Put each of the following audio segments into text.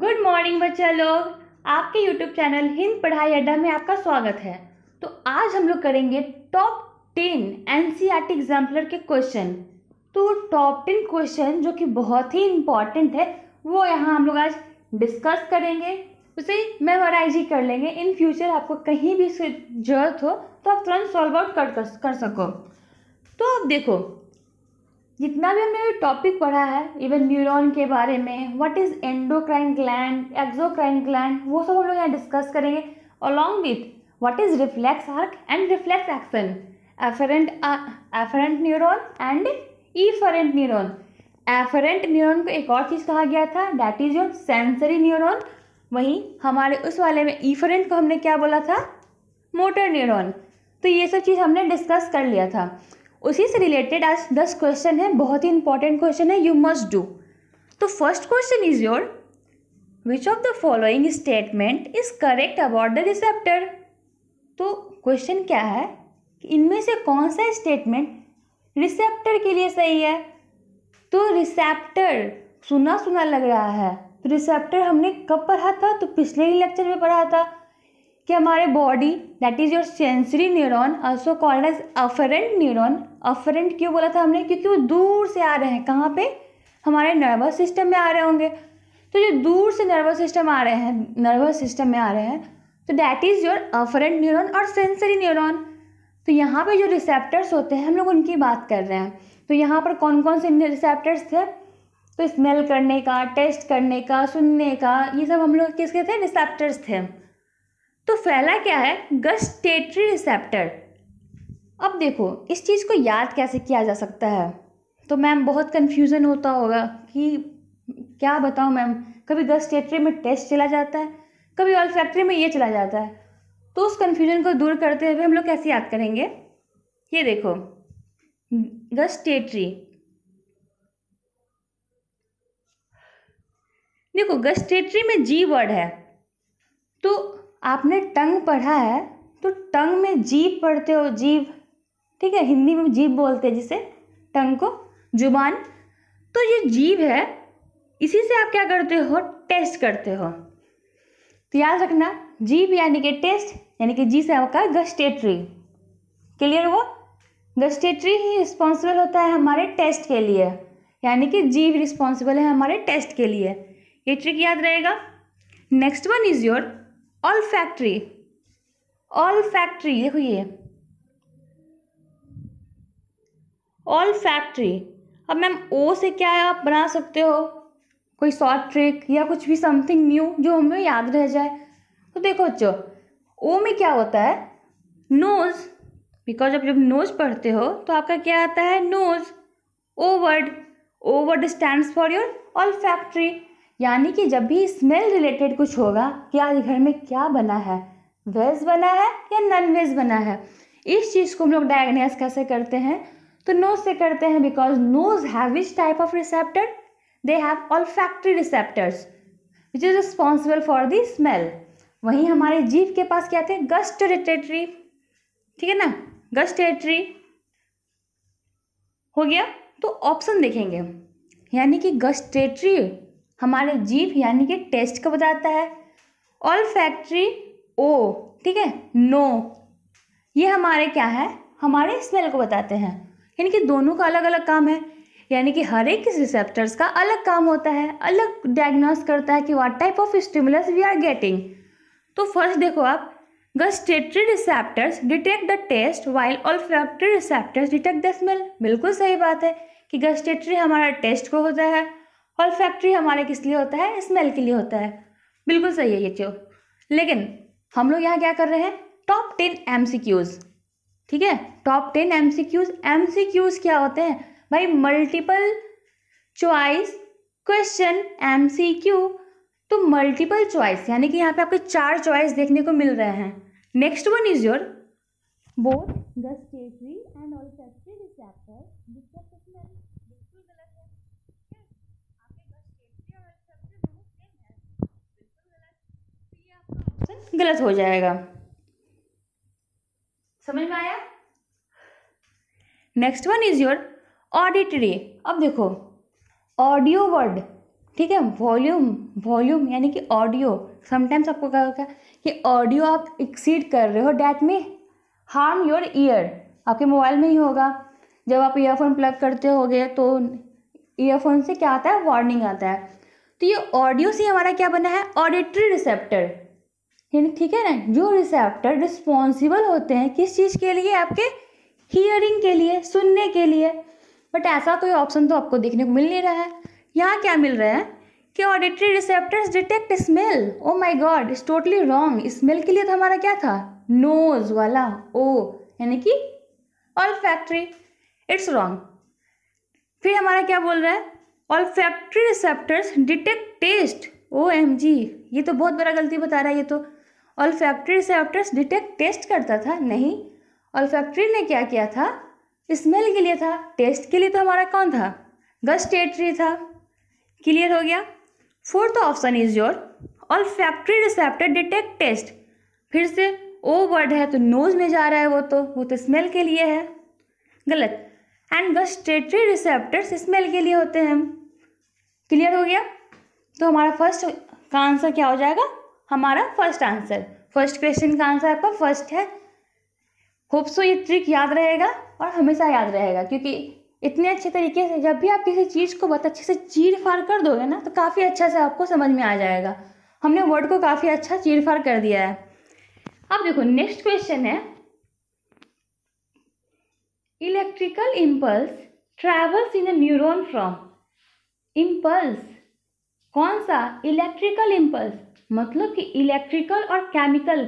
Good morning बच्चा लोग आपके यूट्यूब चैनल हिंद पढ़ाई अड्डा में आपका स्वागत है तो आज हम लोग करेंगे top ten N C R T exemplar के क्वेश्चन तो टॉप टेन क्वेश्चन जो कि बहुत ही इम्पॉर्टेंट है वो यहाँ हम लोग आज डिस्कस करेंगे उसे मेमोराइज ही कर लेंगे इन फ्यूचर आपको कहीं भी जरूरत हो तो आप तुरंत सॉल्व आउट कर, कर, कर सको तो अब देखो जितना भी हमने टॉपिक पढ़ा है इवन न्यूरॉन के बारे में what is endocrine gland exocrine gland वो सब हम लोग यहाँ डिस्कस करेंगे along with what is reflex arc and reflex action afferent afferent neuron and efferent neuron efferent neuron को एक और चीज़ कहा गया था that is your sensory neuron वहीं हमारे उस वाले में ईफरेंट को हमने क्या बोला था मोटर न्यूरोन तो ये सब चीज़ हमने डिस्कस कर लिया था उसी से रिलेटेड आज दस क्वेश्चन है बहुत ही इंपॉर्टेंट क्वेश्चन है यू मस्ट डू तो first question is your which of the following statement is correct about the receptor तो क्वेश्चन क्या है कि इनमें से कौन सा स्टेटमेंट रिसेप्टर के लिए सही है तो रिसेप्टर सुना सुना लग रहा है तो रिसेप्टर हमने कब पढ़ा था तो पिछले ही लेक्चर में पढ़ा था कि हमारे body that is your sensory neuron also called as afferent neuron afferent क्यों बोला था हमने क्योंकि वो दूर से आ रहे हैं कहाँ पे हमारे नर्वस सिस्टम में आ रहे होंगे तो जो दूर से नर्वस सिस्टम आ रहे हैं नर्वस सिस्टम में आ रहे हैं तो that is your afferent neuron और सेंसरी न्यूरॉन तो यहाँ पे जो रिसेप्टर्स होते हैं हम लोग उनकी बात कर रहे हैं तो यहाँ पर कौन कौन से रिसेप्टर्स थे तो स्मेल करने का टेस्ट करने का सुनने का ये सब हम लोग किसके थे रिसेप्टर्स थे तो फैला क्या है गस्टेटरी रिसेप्टर अब देखो इस चीज़ को याद कैसे किया जा सकता है तो मैम बहुत कन्फ्यूज़न होता होगा कि क्या बताऊँ मैम कभी गस्टेटरी में टेस्ट चला जाता है कभी ऑल फैक्ट्री में ये चला जाता है तो उस कन्फ्यूजन को दूर करते हुए हम लोग कैसे याद करेंगे ये देखो गस्टेटरी देखो गस्टेटरी में जी वर्ड है तो आपने टंग पढ़ा है तो टंग में जीव पढ़ते हो जीव ठीक है हिंदी में जीव बोलते हैं जिसे टंग को जुबान तो ये जीव है इसी से आप क्या करते हो टेस्ट करते हो तो याद रखना जीव यानी कि टेस्ट यानी कि जी से आपका गस्टेटरी क्लियर हुआ गस्टेटरी ही रिस्पॉन्सिबल होता है हमारे टेस्ट के लिए यानी कि जीव रिस्पॉन्सिबल है हमारे टेस्ट के लिए ये ट्रिक याद रहेगा next one is your olfactory olfactory देखो ये ऑल फैक्ट्री अब मैम ओ से क्या है आप बना सकते हो कोई शॉर्ट ट्रिक या कुछ भी समथिंग न्यू जो हमें याद रह जाए तो देखो बच्चों ओ में क्या होता है नोज बिकॉज आप जब नोज पढ़ते हो तो आपका क्या आता है nose O word O word stand for your olfactory यानी कि जब भी स्मेल रिलेटेड कुछ होगा कि आज घर में क्या बना है वेज बना है या नॉन वेज बना है इस चीज़ को हम लोग डायग्नाइज कैसे करते हैं तो नोज से करते हैं because nose have which type of receptor they have olfactory receptors which is responsible for the smell वहीं हमारे जीव के पास क्या थे गस्ट रेटेटरी ठीक है ना गस्ट रेटेटरी हो गया तो ऑप्शन देखेंगे यानी कि गस्टेटरी हमारे जीव यानी कि टेस्ट को बताता है ऑल फैक्ट्री ओ ठीक है नो ये हमारे क्या है हमारे स्मेल को बताते हैं यानी कि दोनों का अलग अलग काम है यानी कि हर एक रिसेप्टर्स का अलग काम होता है अलग डायग्नोस करता है कि what type of stimulus we are getting तो फर्स्ट देखो आप gustatory receptors detect the taste while factory receptors detect the smell बिल्कुल सही बात है कि गस्टेटरी हमारा टेस्ट को होता है हॉल फैक्ट्री हमारे किस लिए होता है स्मेल के लिए होता है बिल्कुल सही है ये चो लेकिन हम लोग यहाँ क्या कर रहे हैं टॉप टेन एम ठीक है टॉप टेन एम सी क्या होते हैं भाई मल्टीपल चॉइस क्वेश्चन एम तो मल्टीपल चॉइस यानी कि यहाँ पे आपके चार चॉइस देखने को मिल रहे हैं next one is your both the स्टेटरी गलत हो जाएगा समझ में आया next one is your auditory अब देखो ऑडियो वर्ड ठीक है वॉल्यूम वॉल्यूम यानी कि ऑडियो समटाइम्स आपको क्या होगा कि ऑडियो आप एक्सीड कर रहे हो डैट में हार्म योर ईयर आपके मोबाइल में ही होगा जब आप ईयरफोन प्लग करते गए तो ईयरफोन से क्या आता है वार्निंग आता है तो ये ऑडियो से हमारा क्या बना है ऑडिटरी रिसेप्टर यानी ठीक है ना जो रिसेप्टर रिस्पॉन्सिबल होते हैं किस चीज़ के लिए आपके हियरिंग के लिए सुनने के लिए बट ऐसा कोई ऑप्शन तो आपको देखने को मिल नहीं रहा है यहाँ क्या मिल रहा है कि auditory receptors detect smell oh my God is totally wrong smell के लिए तो हमारा क्या था नोज वाला ओ यानी कि ऑल फैक्ट्री इट्स रॉन्ग फिर हमारा क्या बोल रहा है olfactory receptors detect taste O M G ये तो बहुत बड़ा गलती बता रहा है ये तो ऑलफैक्ट्री रिसेप्टर्स डिटेक्ट टेस्ट करता था नहीं ऑलफैक्ट्री ने क्या किया था स्मेल के लिए था टेस्ट के लिए तो हमारा कौन था गस्टेटरी था क्लियर हो गया fourth option is your olfactory receptor detect taste फिर से ओ वर्ड है तो नोज में जा रहा है वो तो वो तो स्मेल के लिए है गलत एंड गस्टेटरी रिसेप्टर्स स्मेल के लिए होते हैं क्लियर हो गया तो हमारा फर्स्ट का आंसर क्या हो जाएगा हमारा फर्स्ट आंसर फर्स्ट क्वेश्चन का आंसर आपका फर्स्ट है होप्सो तो ये ट्रिक याद रहेगा और हमेशा याद रहेगा क्योंकि इतने अच्छे तरीके से जब भी आप किसी चीज़ को बहुत अच्छे से चीर फाड़ कर दोगे ना तो काफ़ी अच्छा से आपको समझ में आ जाएगा हमने वर्ड को काफ़ी अच्छा चीर फाड़ कर दिया है अब देखो नेक्स्ट क्वेश्चन है electrical impulse travels in a neuron from impulse कौन सा इलेक्ट्रिकल इम्पल्स मतलब कि इलेक्ट्रिकल और केमिकल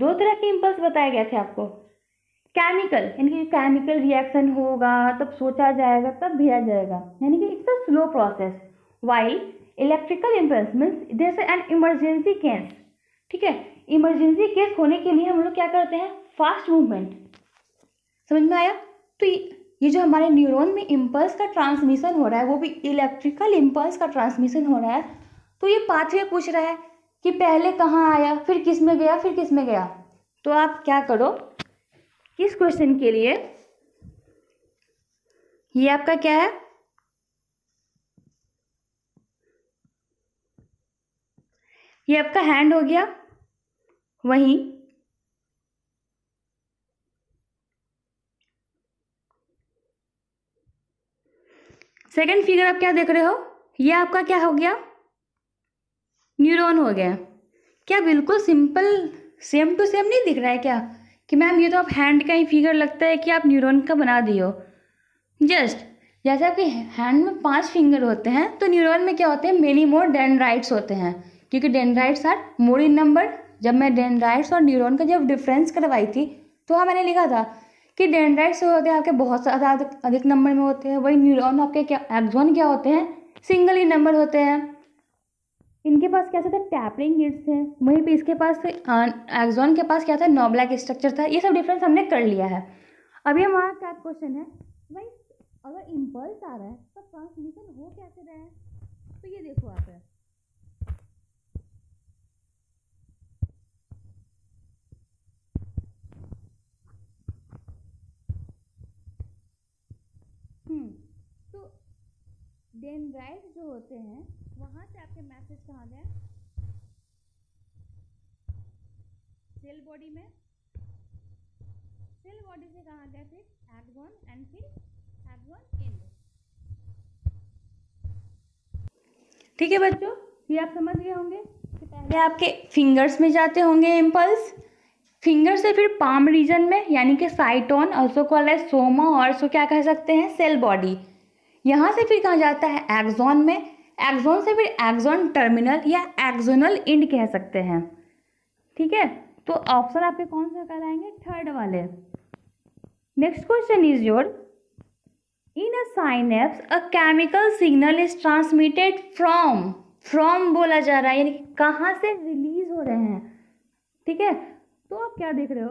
दो तरह के इम्पल्स बताए गए थे आपको केमिकल यानी कि केमिकल रिएक्शन होगा तब सोचा जाएगा तब भेजा जाएगा यानी कि it's a slow process why electrical impulse means से एन इमरजेंसी केस ठीक है इमरजेंसी केस होने के लिए हम लोग क्या करते हैं फास्ट मूवमेंट समझ में आया तो ये जो हमारे न्यूरॉन में इम्पल्स का ट्रांसमिशन हो रहा है वो भी इलेक्ट्रिकल इम्पल्स का ट्रांसमिशन हो रहा है तो ये पाथवे पूछ रहा है कि पहले कहाँ आया फिर किस में गया फिर किस में गया तो आप क्या करो किस क्वेश्चन के लिए ये आपका क्या है ये आपका हैंड हो गया वहीं सेकंड फिगर आप क्या देख रहे हो ये आपका क्या हो गया न्यूरॉन हो गया क्या बिल्कुल सिंपल सेम टू सेम नहीं दिख रहा है क्या कि मैम ये तो आप हैंड का ही फिगर लगता है कि आप न्यूरॉन का बना दियो जस्ट जैसे आपके हैंड में पांच फिंगर होते हैं तो न्यूरॉन में क्या होते हैं मेनी मोर डेंड्राइट्स होते हैं क्योंकि dendrites are more in number जब मैं डेंड्राइट्स और न्यूरॉन का जब डिफरेंस करवाई थी तो हाँ मैंने लिखा था कि डेंड्राइट्स होते हैं आपके बहुत ज़्यादा अधिक नंबर में होते हैं वही न्यूरोन आपके क्या एक्जोन क्या होते हैं सिंगल ही नंबर होते हैं इनके पास क्या था टैपरिंग गिट्स थे वहीं पे इसके पास एक्जॉन के पास क्या था नॉबलैक स्ट्रक्चर था ये सब डिफरेंस हमने कर लिया है अभी हमारा क्या क्वेश्चन है भाई अगर इम्पल्स आ रहा है तो ट्रांसमिशन हो कैसे रहा है तो ये देखो आप है हम्म, तो डेनड्राइट जो होते हैं वहाँ से आपके मैसेज कहाँ गए सेल बॉडी में सेल बॉडी से कहाँ गए फिर एग्जॉन एंड फिर एग्जॉन एंड ठीक है बच्चों ये आप समझ गए होंगे कि पहले आपके फिंगर्स में जाते होंगे इम्पल्स फिंगर से फिर पाम रीजन में यानी कि साइटोन ऑल्सो कॉल है सोमा और सो क्या कह सकते हैं सेल बॉडी यहाँ से फिर कहाँ जाता है एग्जॉन में एक्जोन से फिर एक्जोन टर्मिनल या एक्जोनल इंड कह सकते हैं ठीक है तो ऑप्शन आपके कौन से कराएंगे थर्ड वाले next question is your in a synapse a chemical signal is transmitted from from बोला जा रहा है यानी कहाँ से रिलीज हो रहे हैं ठीक है तो आप क्या देख रहे हो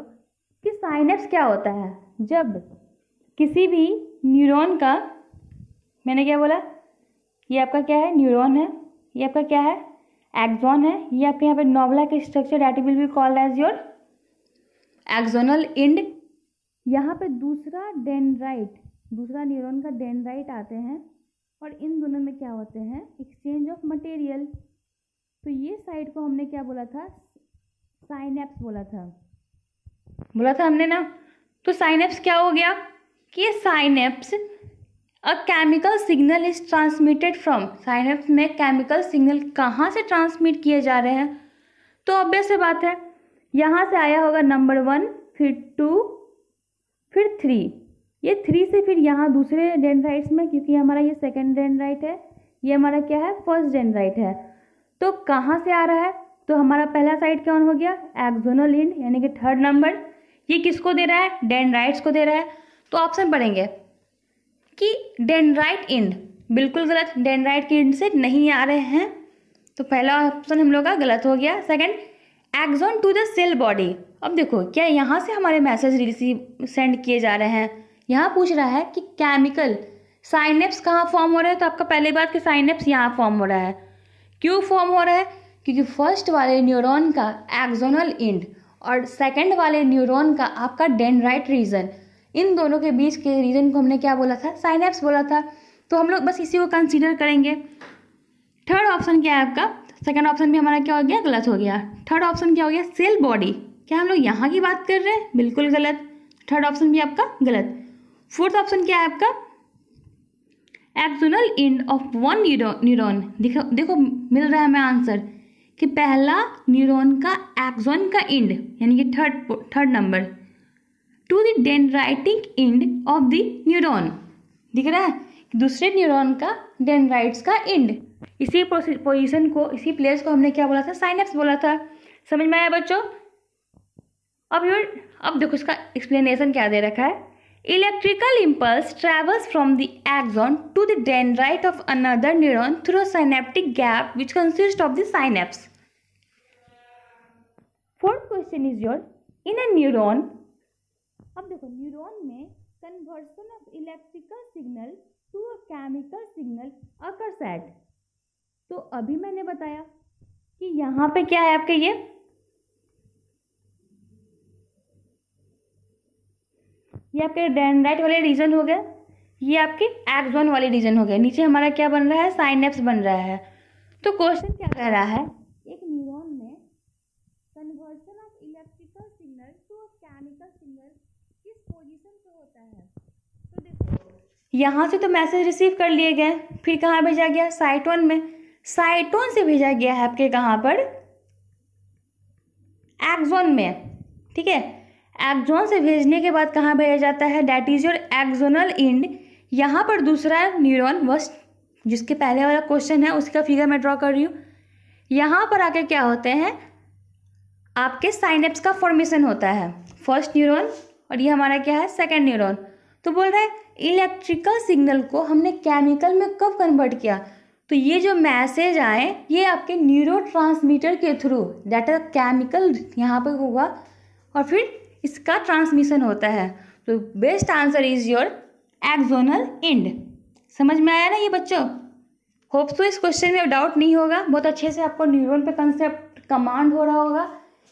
कि साइनेप्स क्या होता है जब किसी भी न्यूरॉन का मैंने क्या बोला ये आपका क्या है न्यूरॉन है ये आपका क्या है एक्जॉन है ये आपके यहाँ पे नॉवला का structure that will be called as your axonal end यहाँ पे दूसरा डेंड्राइट दूसरा न्यूरॉन का डेनराइट आते हैं और इन दोनों में क्या होते हैं एक्सचेंज ऑफ मटेरियल तो ये साइड को हमने क्या बोला था साइनेप्स बोला था बोला था हमने ना तो साइनेप्स क्या हो गया कि ये synapse a chemical signal is transmitted from synapse में केमिकल सिग्नल कहाँ से ट्रांसमिट किए जा रहे हैं तो ऑब्वियस से बात है यहाँ से आया होगा नंबर वन फिर टू फिर थ्री ये थ्री से फिर यहाँ दूसरे डेन राइट्स में क्योंकि हमारा ये सेकेंड डेन राइट है ये हमारा क्या है फर्स्ट डेन राइट है तो कहाँ से आ रहा है तो हमारा पहला साइड क्या हो गया एक्जोनल इंड यानी कि थर्ड नंबर ये किसको दे रहा है डेन राइट्स को दे रहा है तो ऑप्शन पढ़ेंगे कि डेंड्राइट इंड बिल्कुल गलत डेनराइट के इंड से नहीं आ रहे हैं तो पहला ऑप्शन हम लोग का गलत हो गया second axon to the cell body अब देखो क्या यहाँ से हमारे मैसेज रिसीव सेंड किए जा रहे हैं यहाँ पूछ रहा है कि केमिकल साइनेप्स कहाँ फॉर्म हो रहे हैं तो आपका पहली बात कि साइनेप्स यहाँ फॉर्म हो रहा है क्यों फॉर्म हो रहा है क्योंकि फर्स्ट वाले न्यूरॉन का एक्जोनल इंड और सेकंड वाले न्यूरॉन का आपका डेनराइट रीजन इन दोनों के बीच के रीजन को हमने क्या बोला था साइनेप्स बोला था तो हम लोग बस इसी को कंसीडर करेंगे थर्ड ऑप्शन क्या है आपका सेकेंड ऑप्शन भी हमारा क्या हो गया गलत हो गया थर्ड ऑप्शन क्या हो गया सेल बॉडी क्या हम लोग यहाँ की बात कर रहे हैं बिल्कुल गलत थर्ड ऑप्शन भी आपका गलत फोर्थ ऑप्शन क्या है आपका axonal end of one neuron देखो देखो मिल रहा है हमें आंसर कि पहला न्यूरोन का एक्सोन का इंड यानी कि third third number to the dendritic end of the neuron दिख रहा है दूसरे न्यूरोन का डेंड्राइट्स का एंड इसी पोजिशन को इसी प्लेस को हमने क्या बोला था साइनेप्स बोला था समझ में आया बच्चों अब यूर अब देखो इसका एक्सप्लेनेशन क्या दे रखा है electrical impulse travels from the axon to the dendrite of another neuron through synaptic gap which consist of the synapse fourth question is your in a neuron अब देखो न्यूरॉन में conversion of electrical signal to a chemical signal occur at तो अभी मैंने बताया कि यहाँ पे क्या है आपके ये ये आपके डेंड्राइट वाले रीजन हो गए ये आपके एक्सोन वाले रीजन हो गए नीचे हमारा क्या बन रहा है साइनेप्स बन रहा है तो क्वेश्चन क्या कह रहा है यहाँ से तो मैसेज रिसीव कर लिए गए फिर कहाँ भेजा गया साइटोन में साइटोन से भेजा गया है आपके कहाँ पर एक्जोन में ठीक है एक्जोन से भेजने के बाद कहाँ भेजा जाता है that is your axonal end यहाँ पर दूसरा न्यूरॉन बस जिसके पहले वाला क्वेश्चन है उसका फिगर मैं ड्रॉ कर रही हूँ यहाँ पर आके क्या होते हैं आपके साइनेप्स का फॉर्मेशन होता है फर्स्ट न्यूरॉन और ये हमारा क्या है सेकेंड न्यूरॉन तो बोल रहा है इलेक्ट्रिकल सिग्नल को हमने केमिकल में कब कन्वर्ट किया तो ये जो मैसेज आए ये आपके न्यूरो के थ्रू डेट केमिकल यहाँ पर होगा और फिर इसका ट्रांसमिशन होता है तो best answer is your axonal end समझ में आया ना ये बच्चों होप तो इस क्वेश्चन में डाउट नहीं होगा बहुत अच्छे से आपको न्यूरॉन पे कंसेप्ट कमांड हो रहा होगा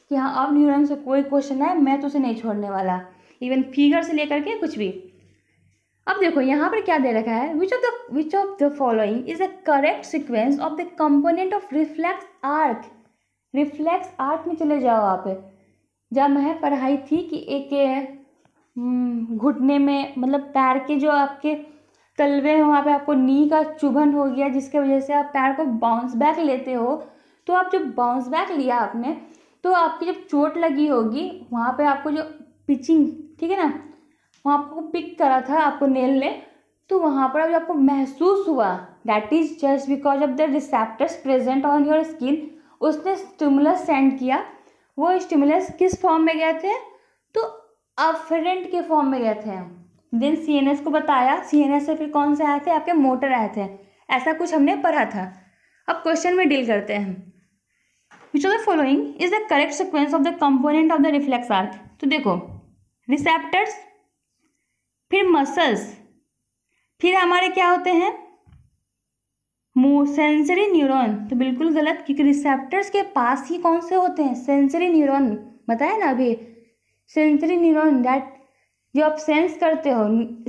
कि हाँ अब न्यूरॉन से कोई क्वेश्चन है मैं तो उसे नहीं छोड़ने वाला इवन फिगर से लेकर के कुछ भी अब देखो यहाँ पर क्या दे रखा है which of the which of the following is a correct sequence of the component of reflex arc reflex arc में चले जाओ आप जब मैं पढ़ाई थी कि एक हम्म, घुटने में मतलब पैर के जो आपके तलवे हैं वहाँ पे आपको नी का चुभन हो गया जिसके वजह से आप पैर को बाउंस बैक लेते हो तो आप जब बाउंस बैक लिया आपने तो आपकी जब चोट लगी होगी वहाँ पे आपको जो पिचिंग ठीक है ना वहाँ आपको पिक करा था आपको नेल ने तो वहाँ पर जो आपको महसूस हुआ that is just because of the receptors present on your skin उसने स्टिमुलस सेंड किया वो स्टिमुलस किस फॉर्म में गए थे तो अफरेंट के फॉर्म में गए थे देन सी एन एस को बताया सी एन एस से फिर कौन से आए थे आपके मोटर आए थे ऐसा कुछ हमने पढ़ा था अब क्वेश्चन में डील करते हैं which of the following is the correct sequence of the component of the reflex arc तो देखो रिसेप्टर्स फिर मसल्स फिर हमारे क्या होते हैं सेंसरी न्यूरॉन तो बिल्कुल गलत क्योंकि रिसेप्टर्स के पास ही कौन से होते हैं सेंसरी न्यूरॉन बताया ना अभी सेंसरी न्यूरॉन डैट जो आप सेंस करते हो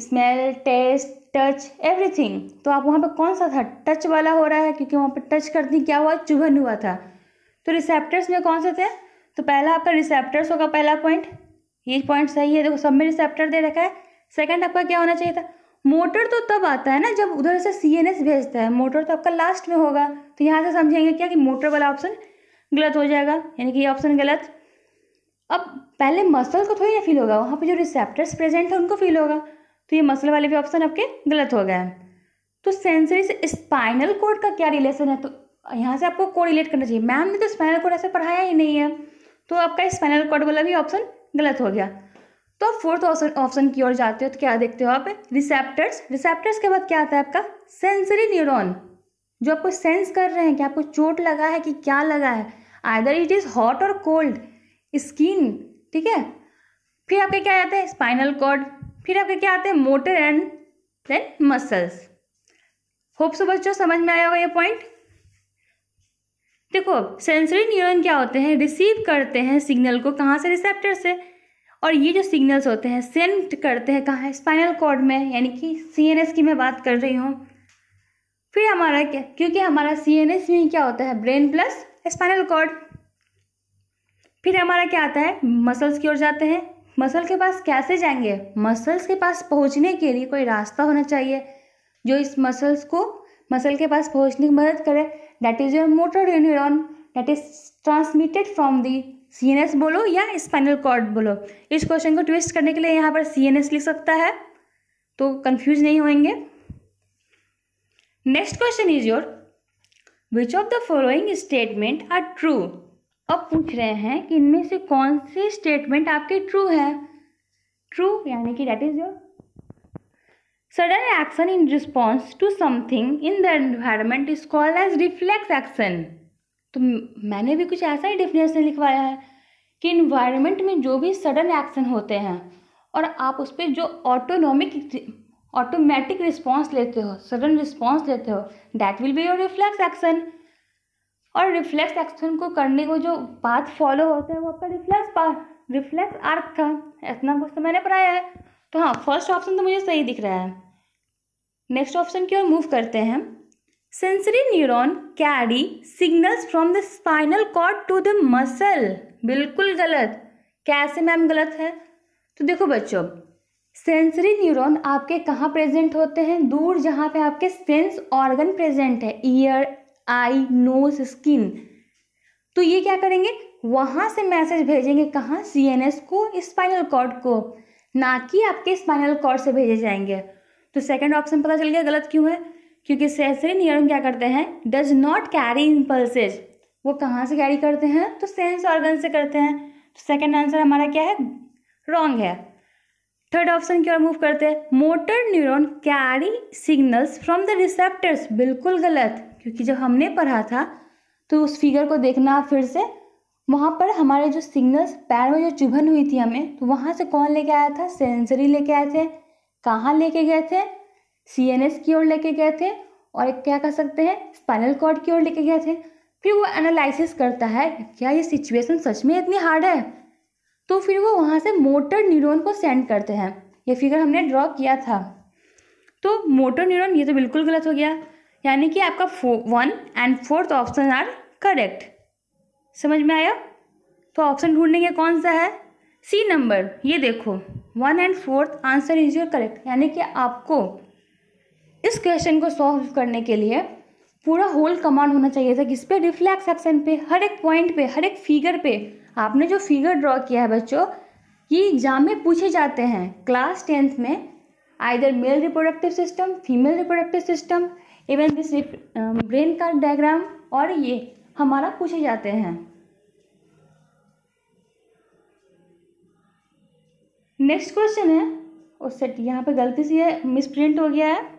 स्मेल टेस्ट टच एवरीथिंग तो आप वहाँ पे कौन सा था टच वाला हो रहा है क्योंकि वहाँ पे टच करती क्या हुआ चुभन हुआ था तो रिसेप्टर्स में कौन से थे तो पहला आपका रिसेप्टर्स होगा पहला पॉइंट ये पॉइंट सही है देखो सब में रिसेप्टर दे रखा है सेकंड आपका क्या होना चाहिए था मोटर तो तब आता है ना जब उधर से सी एन एस भेजता है मोटर तो आपका लास्ट में होगा तो यहाँ से समझेंगे क्या कि मोटर वाला ऑप्शन गलत हो जाएगा यानी कि ये ऑप्शन गलत अब पहले मसल को थोड़ी ना फील होगा वहाँ पे जो रिसेप्टर्स प्रेजेंट है उनको फील होगा तो ये मसल वाले भी ऑप्शन आपके गलत हो गए तो सेंसरी से स्पाइनल कोड का क्या रिलेशन है तो यहाँ से आपको को रिलेट करना चाहिए मैम ने तो स्पाइनल कोड ऐसे पढ़ाया ही नहीं है तो आपका स्पाइनल कोड वाला भी ऑप्शन गलत हो गया तो आप फोर्थ ऑप्शन ऑप्शन की ओर जाते हो तो क्या देखते हो आप रिसेप्टर्स रिसेप्टर्स के बाद क्या आता है आपका सेंसरी न्यूरॉन जो आपको सेंस कर रहे हैं कि आपको चोट लगा है कि क्या लगा है आइदर इट इज़ हॉट और कोल्ड स्किन ठीक है फिर आपके क्या आते हैं स्पाइनल कॉर्ड फिर आपके क्या आते हैं motor and then muscles hope so बच्चों समझ में आया होगा ये पॉइंट देखो सेंसरी न्यूरॉन क्या होते हैं रिसीव करते हैं सिग्नल को कहाँ से रिसेप्टर से और ये जो सिग्नल्स होते हैं सेंड करते हैं कहाँ स्पाइनल कॉर्ड में यानी कि सी की मैं बात कर रही हूँ फिर हमारा क्या क्योंकि हमारा सी में क्या होता है ब्रेन प्लस स्पाइनल कॉर्ड फिर हमारा क्या आता है मसल्स की ओर जाते हैं मसल के पास कैसे जाएंगे मसल्स के पास पहुँचने के लिए कोई रास्ता होना चाहिए जो इस मसल्स को मसल के पास पहुँचने की मदद करे that is your motor neuron that is transmitted from the C बोलो या स्पाइनल कॉर्ड बोलो इस क्वेश्चन को ट्विस्ट करने के लिए यहाँ पर सी एन एस लिख सकता है तो कंफ्यूज नहीं होंगे next question is your which of the following statement are true अब पूछ रहे हैं कि इनमें से कौन सी स्टेटमेंट आपके ट्रू है ट्रू यानी कि that is your sudden action in response to something in the environment is called as reflex action तो मैंने भी कुछ ऐसा ही डिफिनेशन लिखवाया है कि इन्वायरमेंट में जो भी सडन एक्शन होते हैं और आप उस पर जो ऑटोनॉमिक ऑटोमेटिक रिस्पॉन्स लेते हो सडन रिस्पॉन्स लेते हो that will be your reflex action और रिफ्लेक्स एक्शन को करने को जो पाथ फॉलो होता है वो आपका रिफ्लेक्स पाथ रिफ्लेक्स आर्क था इतना कुछ तो मैंने पढ़ाया है तो हाँ फर्स्ट ऑप्शन तो मुझे सही दिख रहा है नेक्स्ट ऑप्शन की ओर मूव करते हैं sensory neuron carry signals from the spinal cord to the muscle बिल्कुल गलत कैसे मैम गलत है तो देखो बच्चों सेंसरी न्यूरॉन आपके कहाँ प्रेजेंट होते हैं दूर जहाँ पे आपके सेंस ऑर्गन प्रेजेंट है ईयर आई नोज स्किन तो ये क्या करेंगे वहाँ से मैसेज भेजेंगे कहाँ एस को स्पाइनल कॉर्ड को ना कि आपके स्पाइनल कॉर्ड से भेजे जाएंगे तो सेकंड ऑप्शन पता चल गया गलत क्यों है क्योंकि सेंसरी न्यूरॉन क्या करते हैं डज नॉट कैरी इम्पल्सेज वो कहाँ से कैरी करते हैं तो सेंस ऑर्गन से करते हैं तो सेकेंड आंसर हमारा क्या है रॉन्ग है थर्ड ऑप्शन की ओर मूव करते हैं motor neuron carry signals from the receptors बिल्कुल गलत क्योंकि जब हमने पढ़ा था तो उस फिगर को देखना फिर से वहाँ पर हमारे जो सिग्नल्स पैर में जो चुभन हुई थी हमें तो वहाँ से कौन लेके आया था सेंसरी लेके आए थे कहाँ लेके गए थे सी एन एस की ओर लेके गए थे और एक क्या कह सकते हैं स्पाइनल कॉर्ड की ओर लेके गए थे फिर वो एनालिसिस करता है क्या ये सिचुएशन सच में इतनी हार्ड है तो फिर वो वहाँ से मोटर न्यूरॉन को सेंड करते हैं ये फिगर हमने ड्रॉ किया था तो मोटर न्यूरॉन ये तो बिल्कुल गलत हो गया यानी कि आपका फो one and fourth option are correct समझ में आया तो ऑप्शन ढूंढने का कौन सा है सी नंबर ये देखो one and fourth answer is your correct यानी कि आपको इस क्वेश्चन को सॉल्व करने के लिए पूरा होल कमांड होना चाहिए था किस पे रिफ्लेक्स एक्शन पे हर एक पॉइंट पे हर एक फिगर पे आपने जो फिगर ड्रॉ किया है बच्चों ये एग्जाम में पूछे जाते हैं क्लास टेंथ में either male reproductive system female reproductive system even this brain का डायग्राम और ये हमारा पूछे जाते हैं नेक्स्ट क्वेश्चन है और सेट यहाँ पे गलती से मिसप्रिंट हो गया है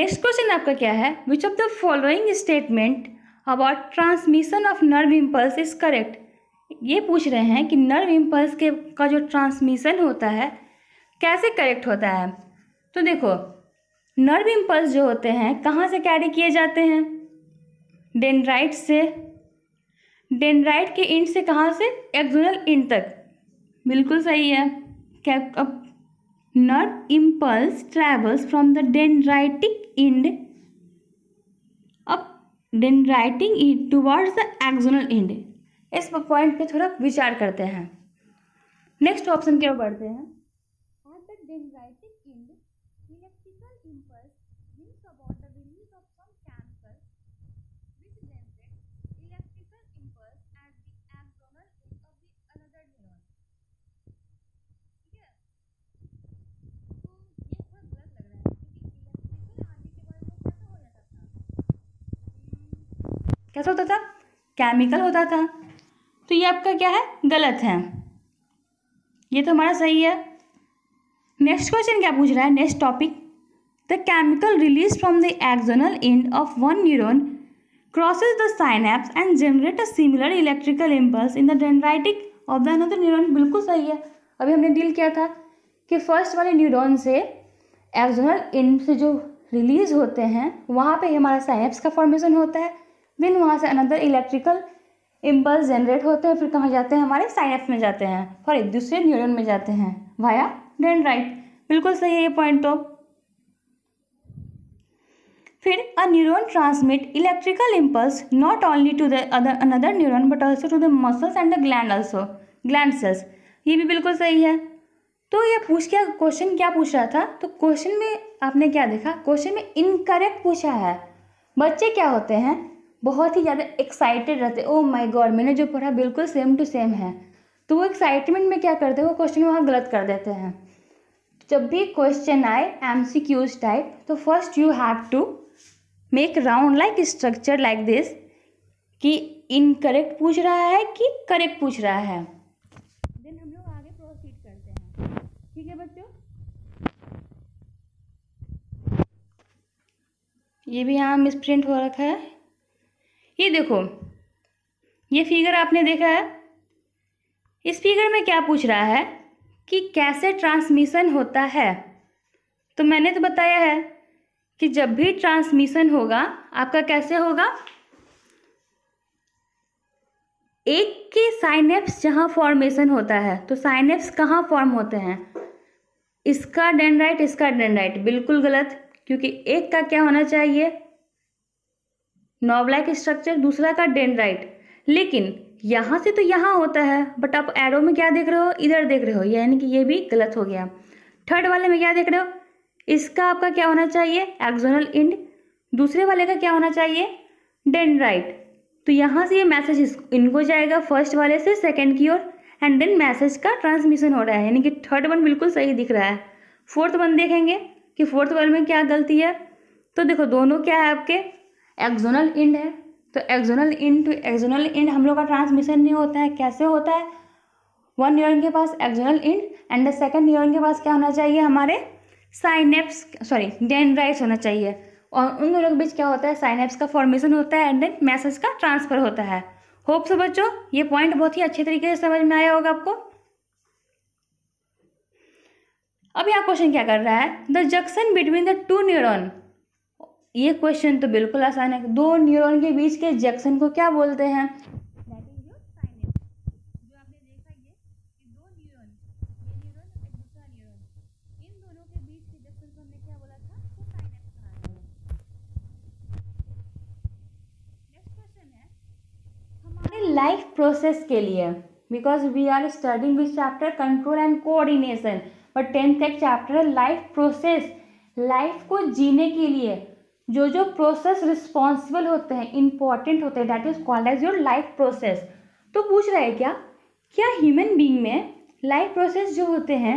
नेक्स्ट क्वेश्चन आपका क्या है which of the following statement about transmission of nerve impulse is correct ये पूछ रहे हैं कि नर्व इम्पल्स के का जो ट्रांसमिशन होता है कैसे करेक्ट होता है तो देखो नर्व इम्पल्स जो होते हैं कहाँ से कैरी किए जाते हैं डेंड्राइट से डेंड्राइट के इंड से कहाँ से एक्जोनल इंड तक बिल्कुल सही है क्या अब nerve impulse travels from the dendritic end अब then writing it towards the axonal end इस पॉइंट पे थोड़ा विचार करते हैं नेक्स्ट ऑप्शन की ओर बढ़ते हैं एट द डेंड्राइट कैसा होता था केमिकल होता था तो ये आपका क्या है गलत है ये तो हमारा सही है नेक्स्ट क्वेश्चन क्या पूछ रहा है next topic the chemical release from the axonal end of one neuron crosses the synapse and generate a similar electrical impulse in the dendritic of the another neuron बिल्कुल सही है अभी हमने डील किया था कि फर्स्ट वाले न्यूरोन से एक्सोनल इंड से जो रिलीज होते हैं वहाँ पे हमारा साइनेप्स का फॉर्मेशन होता है देन वहाँ से अनदर इलेक्ट्रिकल इम्पल्स जनरेट होते हैं फिर कहाँ जाते हैं हमारे साइनस में जाते हैं और एक दूसरे न्यूरोन में जाते हैं वाया डेंड्राइट बिल्कुल सही है ये पॉइंट तो फिर a neuron transmit electrical impulse not only to the other another neuron but also to the muscles and the gland also gland cells ये भी बिल्कुल सही है तो ये पूछ क्या क्वेश्चन क्या पूछ रहा था तो क्वेश्चन में आपने क्या देखा क्वेश्चन में इनकरेक्ट पूछा है बच्चे क्या होते हैं बहुत ही ज़्यादा एक्साइटेड रहते ओ माय गॉड मैंने जो पढ़ा बिल्कुल सेम टू सेम है तो वो एक्साइटमेंट में क्या करते हैं वो क्वेश्चन वहाँ गलत कर देते हैं जब भी क्वेश्चन आए एम सी क्यूज टाइप तो first you have to make round like structure like this कि इनकरेक्ट पूछ रहा है कि करेक्ट पूछ रहा है देन हम लोग आगे प्रोसीड करते हैं ठीक है बच्चों ये भी यहाँ मिस प्रिंट हो रखा है ये देखो ये फिगर आपने देखा है इस फिगर में क्या पूछ रहा है कि कैसे ट्रांसमिशन होता है तो मैंने तो बताया है कि जब भी ट्रांसमिशन होगा आपका कैसे होगा एक के साइनेप्स जहाँ फॉर्मेशन होता है तो साइनेप्स कहाँ फॉर्म होते हैं इसका डेंड्राइट इसका डेंड्राइट बिल्कुल गलत क्योंकि एक का क्या होना चाहिए नॉवलाइक स्ट्रक्चर दूसरा का डेंड्राइट लेकिन यहाँ से तो यहाँ होता है बट आप एरो में क्या देख रहे हो इधर देख रहे हो यानी कि ये भी गलत हो गया थर्ड वाले में क्या देख रहे हो इसका आपका क्या होना चाहिए एक्जोनल इंड दूसरे वाले का क्या होना चाहिए डेंड्राइट तो यहाँ से ये मैसेज इनको जाएगा फर्स्ट वाले से सेकेंड की ओर एंड देन मैसेज का ट्रांसमिशन हो रहा है यानी कि थर्ड वन बिल्कुल सही दिख रहा है फोर्थ वन देखेंगे कि फोर्थ वन में क्या गलती है तो देखो दोनों क्या है आपके एक्जोनल इंड है तो axonal end to axonal end हम लोग का ट्रांसमिशन नहीं होता है कैसे होता है वन न्यूरॉन के पास axonal end and the second neuron के पास क्या होना चाहिए हमारे साइनेप्स सॉरी डेंड्राइट्स होना चाहिए और उन दोनों के बीच क्या होता है साइनेप्स का फॉर्मेशन होता है एंड देन मैसेज का ट्रांसफर होता है होप सो बच्चों ये पॉइंट बहुत ही अच्छे तरीके से समझ में आया होगा आपको अब यहाँ क्वेश्चन क्या कर रहा है the junction between the two neuron ये क्वेश्चन तो बिल्कुल आसान है दो न्यूरॉन के बीच के जंक्शन को क्या बोलते हैं लाइफ प्रोसेस के लिए because we are studying which chapter control and coordination but tenth एक चैप्टर है लाइफ प्रोसेस लाइफ को जीने के लिए जो जो प्रोसेस रिस्पॉन्सिबल होते हैं इंपॉर्टेंट होते हैं that is called as your life process तो पूछ रहा है क्या क्या ह्यूमन बींग में लाइफ प्रोसेस जो होते हैं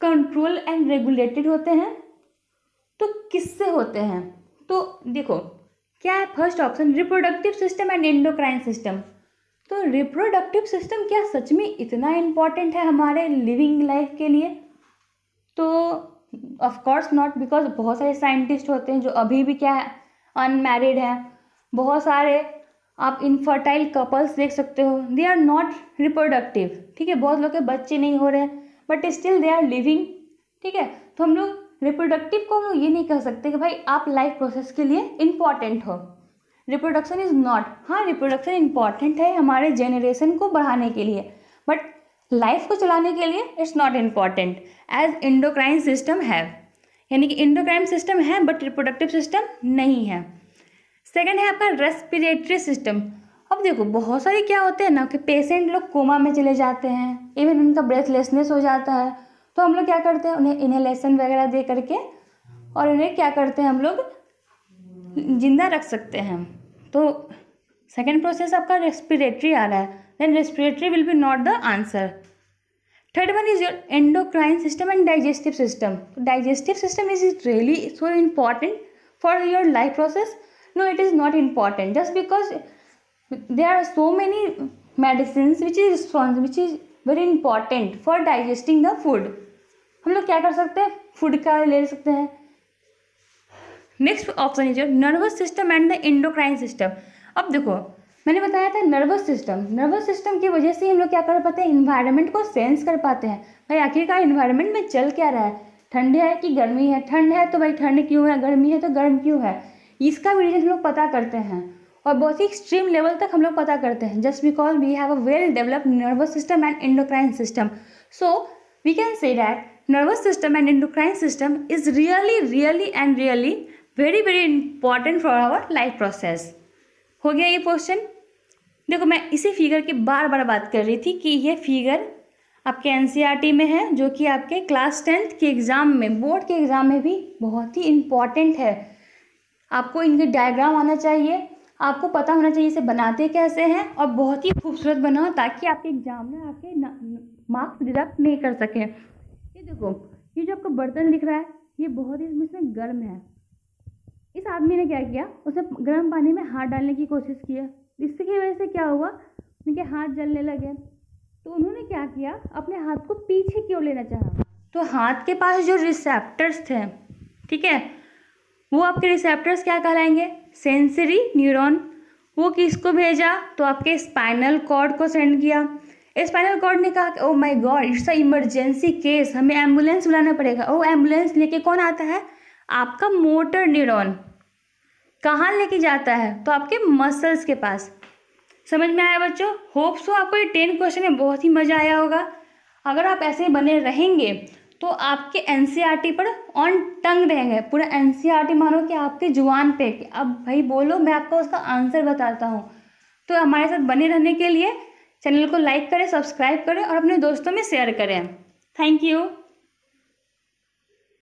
कंट्रोल एंड रेगुलेटेड होते हैं तो किससे होते हैं तो देखो क्या है first option reproductive system and endocrine system तो रिप्रोडक्टिव सिस्टम क्या सच में इतना इम्पॉर्टेंट है हमारे लिविंग लाइफ के लिए तो ऑफ कोर्स नॉट बिकॉज बहुत सारे साइंटिस्ट होते हैं जो अभी भी क्या है अनमेरिड हैं बहुत सारे आप इनफर्टाइल कपल्स देख सकते हो दे आर नॉट रिप्रोडक्टिव ठीक है बहुत लोग के बच्चे नहीं हो रहे but still they are living ठीक है तो हम लोग रिप्रोडक्टिव को हम लोग ये नहीं कह सकते कि भाई आप लाइफ प्रोसेस के लिए इम्पॉर्टेंट हो रिप्रोडक्शन इज़ नॉट हाँ रिप्रोडक्शन इम्पॉर्टेंट है हमारे जेनरेशन को बढ़ाने के लिए बट लाइफ को चलाने के लिए it's not important as endocrine system have यानी कि इंडोक्राइन सिस्टम है बट रिप्रोडक्टिव सिस्टम नहीं है सेकेंड है आपका रेस्पिरेटरी सिस्टम अब देखो बहुत सारे क्या होते हैं ना कि पेशेंट लोग कोमा में चले जाते हैं इवन उनका ब्रेथलेसनेस हो जाता है तो हम लोग क्या करते हैं उन्हें इन्हेलेसन वगैरह दे करके और उन्हें क्या करते हैं हम लोग जिंदा रख सकते हैं तो सेकेंड प्रोसेस आपका रेस्पिरेटरी आ रहा है then respiratory will be not the answer. Third one is your endocrine system and digestive system. digestive system is really so important for your life process. No, it is not important just because there are so many medicines which is responsible, which is very important for digesting the food हम लोग क्या कर सकते हैं food का ले सकते हैं next option is your nervous system and the endocrine system अब देखो मैंने बताया था नर्वस सिस्टम नर्वस सिस्टम की वजह से हम लोग क्या कर पाते हैं इन्वायरमेंट को सेंस कर पाते हैं भाई आखिरकार इन्वायरमेंट में चल क्या रहा है ठंड है कि गर्मी है ठंड है तो भाई ठंड क्यों है गर्मी है तो गर्म क्यों है इसका भी रीज़न हम लोग पता करते हैं और बहुत ही एक्सट्रीम लेवल तक हम लोग पता करते हैं just because we have a well developed nervous system and endocrine system so we can say that nervous system and endocrine system is really really and really very very important for our life process हो गया ये question देखो मैं इसी figure की बार बार बात कर रही थी कि ये फिगर आपके एन e में है जो कि आपके क्लास टेंथ के एग्ज़ाम में बोर्ड के एग्ज़ाम में भी बहुत ही इम्पॉर्टेंट है आपको इनके डायग्राम आना चाहिए आपको पता होना चाहिए इसे बनाते कैसे हैं और बहुत ही खूबसूरत बनाओ ताकि आपके एग्ज़ाम में आपके मार्क्स डिडक्ट नहीं कर सकें ये देखो ये जो आपको बर्तन दिख रहा है ये बहुत ही इसमें गर्म है इस आदमी ने क्या किया उसे गर्म पानी में हाथ डालने की कोशिश किया इसकी वजह से क्या हुआ उनके हाथ जलने लगे तो उन्होंने क्या किया अपने हाथ को पीछे की ओर लेना चाहा तो हाथ के पास जो रिसेप्टर्स थे ठीक है वो आपके रिसेप्टर्स क्या कहलाएंगे सेंसरी न्यूरॉन वो किसको भेजा तो आपके स्पाइनल कॉर्ड को सेंड किया स्पाइनल कॉर्ड ने कहा oh my god it's a emergency case हमें एम्बुलेंस बुलाना पड़ेगा ओ oh, एम्बुलेंस लेके कौन आता है आपका मोटर न्यूरॉन कहाँ लेके जाता है तो आपके मसल्स के पास समझ में आया बच्चों होप सो तो आपको ये टेन क्वेश्चन में बहुत ही मज़ा आया होगा अगर आप ऐसे बने रहेंगे तो आपके एन e पर ऑन टंग रहेंगे पूरा एन e मानो कि आपके जुबान पे कि अब भाई बोलो मैं आपको उसका आंसर बताता हूँ तो हमारे साथ बने रहने के लिए चैनल को लाइक करें सब्सक्राइब करें और अपने दोस्तों में शेयर करें थैंक यू